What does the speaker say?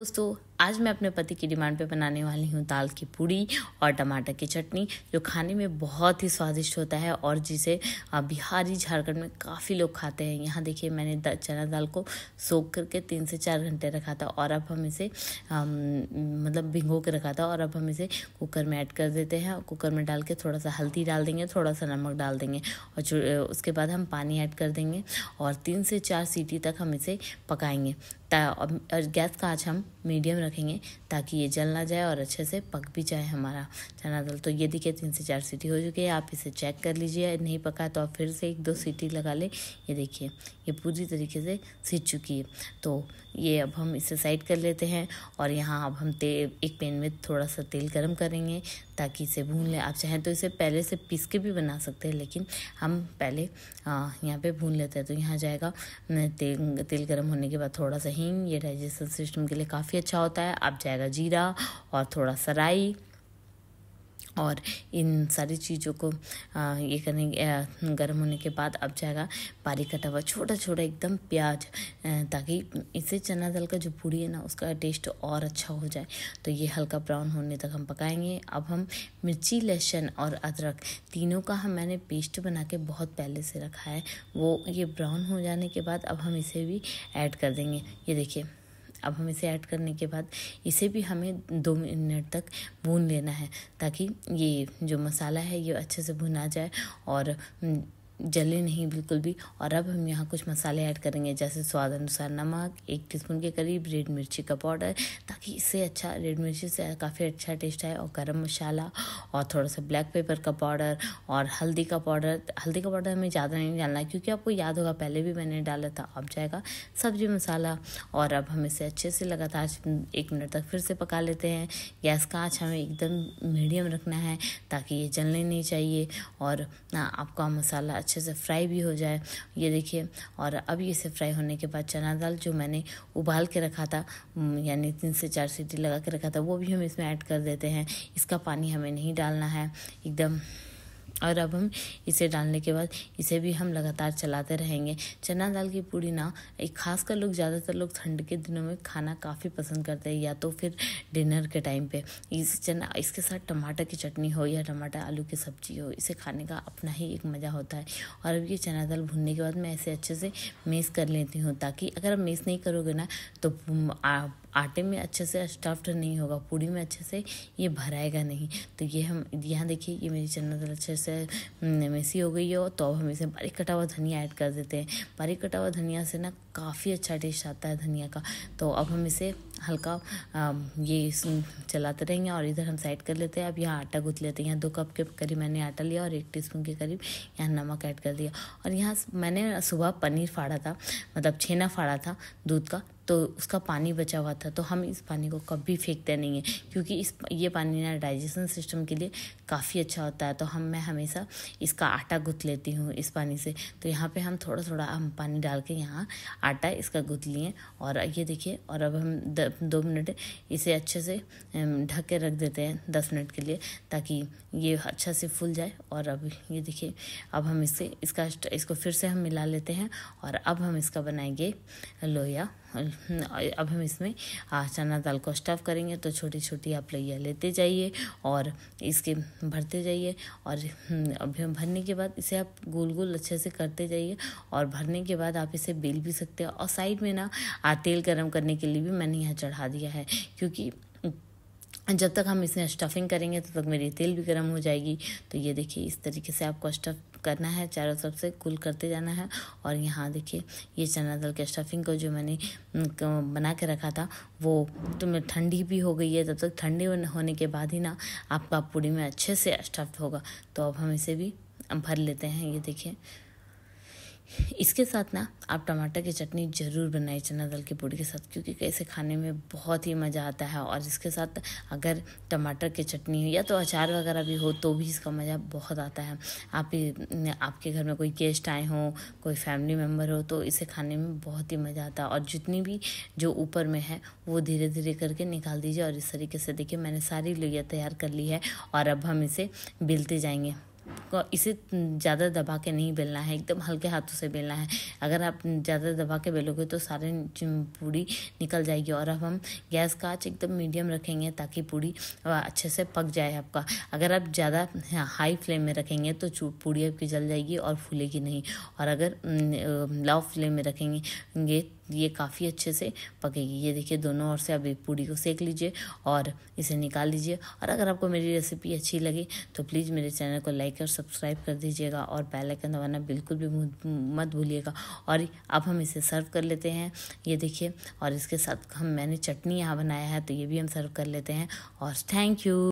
gostou आज मैं अपने पति की डिमांड पे बनाने वाली हूँ दाल की पूड़ी और टमाटर की चटनी जो खाने में बहुत ही स्वादिष्ट होता है और जिसे बिहारी झारखंड में काफ़ी लोग खाते हैं यहाँ देखिए मैंने चना दाल को सोख करके तीन से चार घंटे रखा था और अब हम इसे मतलब भिंगो के रखा था और अब हम इसे कुकर में ऐड कर देते हैं कुकर में डाल के थोड़ा सा हल्दी डाल देंगे थोड़ा सा नमक डाल देंगे और उसके बाद हम पानी ऐड कर देंगे और तीन से चार सीटी तक हम इसे पकाएंगे गैस का आँच हम मीडियम रखेंगे ताकि ये जल ना जाए और अच्छे से पक भी जाए हमारा चना दाल तो ये देखिए तीन से चार सीटी हो चुकी है आप इसे चेक कर लीजिए नहीं पका तो आप फिर से एक दो सीटी लगा लें ये देखिए ये पूरी तरीके से सीझ चुकी है तो ये अब हम इसे साइड कर लेते हैं और यहाँ अब हम एक पेन में थोड़ा सा तेल गर्म करेंगे ताकि इसे भून लें आप चाहें तो इसे पहले से पीस के भी बना सकते हैं लेकिन हम पहले यहाँ पे भून लेते हैं तो यहाँ जाएगा तेल तेल गर्म होने के बाद थोड़ा सा हींग ये डाइजेशन सिस्टम के लिए काफ़ी अच्छा होता है आप जाएगा जीरा और थोड़ा सा राई और इन सारी चीज़ों को आ, ये करने गर्म होने के बाद अब जाएगा बारीक कटा हुआ छोटा छोटा एकदम प्याज ताकि इससे चना दाल का जो पूरी है ना उसका टेस्ट और अच्छा हो जाए तो ये हल्का ब्राउन होने तक हम पकाएंगे अब हम मिर्ची लहसुन और अदरक तीनों का हम मैंने पेस्ट बना के बहुत पहले से रखा है वो ये ब्राउन हो जाने के बाद अब हम इसे भी ऐड कर देंगे ये देखिए अब हम इसे ऐड करने के बाद इसे भी हमें दो मिनट तक भून लेना है ताकि ये जो मसाला है ये अच्छे से भुना जाए और जले नहीं बिल्कुल भी और अब हम यहाँ कुछ मसाले ऐड करेंगे जैसे स्वाद अनुसार नमक एक टीस्पून के करीब रेड मिर्ची का पाउडर ताकि इससे अच्छा रेड मिर्ची से काफ़ी अच्छा टेस्ट आए और गरम मसाला और थोड़ा सा ब्लैक पेपर का पाउडर और हल्दी का पाउडर हल्दी का पाउडर हमें ज़्यादा नहीं डालना क्योंकि आपको याद होगा पहले भी मैंने डाला था अब जाएगा सब्जी मसाला और अब हम इसे अच्छे से लगातार एक मिनट तक फिर से पका लेते हैं गैस का आँच हमें एकदम मीडियम रखना है ताकि ये जलने नहीं चाहिए और आपका मसाला अच्छे से फ्राई भी हो जाए ये देखिए और अब इसे फ्राई होने के बाद चना दाल जो मैंने उबाल के रखा था यानी तीन से चार सीटी लगा के रखा था वो भी हम इसमें ऐड कर देते हैं इसका पानी हमें नहीं डालना है एकदम और अब हम इसे डालने के बाद इसे भी हम लगातार चलाते रहेंगे चना दाल की पूड़ी ना एक खास कर लोग ज़्यादातर लोग ठंड के दिनों में खाना काफ़ी पसंद करते हैं या तो फिर डिनर के टाइम पे इस चना इसके साथ टमाटर की चटनी हो या टमाटर आलू की सब्जी हो इसे खाने का अपना ही एक मज़ा होता है और अब ये चना दाल भुनने के बाद मैं ऐसे अच्छे से मेस कर लेती हूँ ताकि अगर आप मेस नहीं करोगे ना तो आप आटे में अच्छे से स्टफ्ड नहीं होगा पूड़ी में अच्छे से ये भराएगा नहीं तो ये हम यहाँ देखिए ये मेरी चना दाल अच्छे से मेसी हम्म, हो गई हो तो अब हम इसे बारीक कटा हुआ धनिया ऐड कर देते हैं बारीक कटा हुआ धनिया से ना काफ़ी अच्छा टेस्ट आता है धनिया का तो अब हम इसे हल्का ये हम्म, चलाते रहेंगे और इधर हम साइड कर लेते हैं अब यहाँ आटा गूँथ लेते हैं यहाँ दो कप के करीब मैंने आटा लिया और एक टी के करीब यहाँ नमक ऐड कर दिया और यहाँ मैंने सुबह पनीर फाड़ा था मतलब छेना फाड़ा था दूध का तो उसका पानी बचा हुआ था तो हम इस पानी को कभी फेंकते नहीं हैं क्योंकि इस ये पानी ना डाइजेशन सिस्टम के लिए काफ़ी अच्छा होता है तो हम मैं हमेशा इसका आटा गुथ लेती हूँ इस पानी से तो यहाँ पे हम थोड़ा थोड़ा हम पानी डाल के यहाँ आटा इसका गुथ लिए और ये देखिए और अब हम द, दो मिनट इसे अच्छे से ढक के रख देते हैं दस मिनट के लिए ताकि ये अच्छा से फूल जाए और अब ये देखिए अब हम इसे इसका इसको फिर से हम मिला लेते हैं और अब हम इसका बनाएंगे लोहिया अब हम इसमें चना दाल को स्टफ़ करेंगे तो छोटी छोटी आप लोइया लेते जाइए और इसके भरते जाइए और हम्म, अभी हम भरने के बाद इसे आप गोल गोल अच्छे से करते जाइए और भरने के बाद आप इसे बेल भी सकते हैं और साइड में ना तेल गर्म करने के लिए भी मैंने यहाँ चढ़ा दिया है क्योंकि जब तक हम इसमें स्टफिंग करेंगे तब तो तक मेरी तेल भी गर्म हो जाएगी तो ये देखिए इस तरीके से आपको स्टफ करना है चारों तरफ से कुल करते जाना है और यहाँ देखिए ये चना दाल के स्टफिंग को जो मैंने बना के रखा था वो तो ठंडी भी हो गई है तब तक ठंडी होने के बाद ही ना आपका पूड़ी में अच्छे से स्टफ होगा तो अब हम इसे भी भर लेते हैं ये देखिए इसके साथ ना आप टमाटर की चटनी ज़रूर बनाइए चना दाल की पूड़ी के साथ क्योंकि कैसे खाने में बहुत ही मज़ा आता है और इसके साथ अगर टमाटर की चटनी हो या तो अचार वगैरह भी हो तो भी इसका मज़ा बहुत आता है आप आपके घर में कोई गेस्ट आए हो कोई फैमिली मेम्बर हो तो इसे खाने में बहुत ही मज़ा आता है और जितनी भी जो ऊपर में है वो धीरे धीरे करके निकाल दीजिए और इस तरीके से देखिए मैंने सारी लोहिया तैयार कर ली है और अब हम इसे बेलते जाएंगे को इसे ज़्यादा दबा के नहीं बेलना है एकदम हल्के हाथों से बेलना है अगर आप ज़्यादा दबा के बेलोगे तो सारे पूड़ी निकल जाएगी और अब हम गैस का आँच एकदम मीडियम रखेंगे ताकि पूड़ी अच्छे से पक जाए आपका अगर आप ज़्यादा हाँ, हाई फ्लेम में रखेंगे तो पूड़ी आपकी जल जाएगी और फूलेगी नहीं और अगर लो फ्लेम में रखेंगे ये काफ़ी अच्छे से पकेगी ये देखिए दोनों ओर से अभी पूड़ी को सेक लीजिए और इसे निकाल लीजिए और अगर आपको मेरी रेसिपी अच्छी लगी तो प्लीज़ मेरे चैनल को लाइक और सब्सक्राइब कर दीजिएगा और बेल आइकन दबाना बिल्कुल भी मत भूलिएगा और अब हम इसे सर्व कर लेते हैं ये देखिए और इसके साथ हम मैंने चटनी यहाँ बनाया है तो ये भी हम सर्व कर लेते हैं और थैंक यू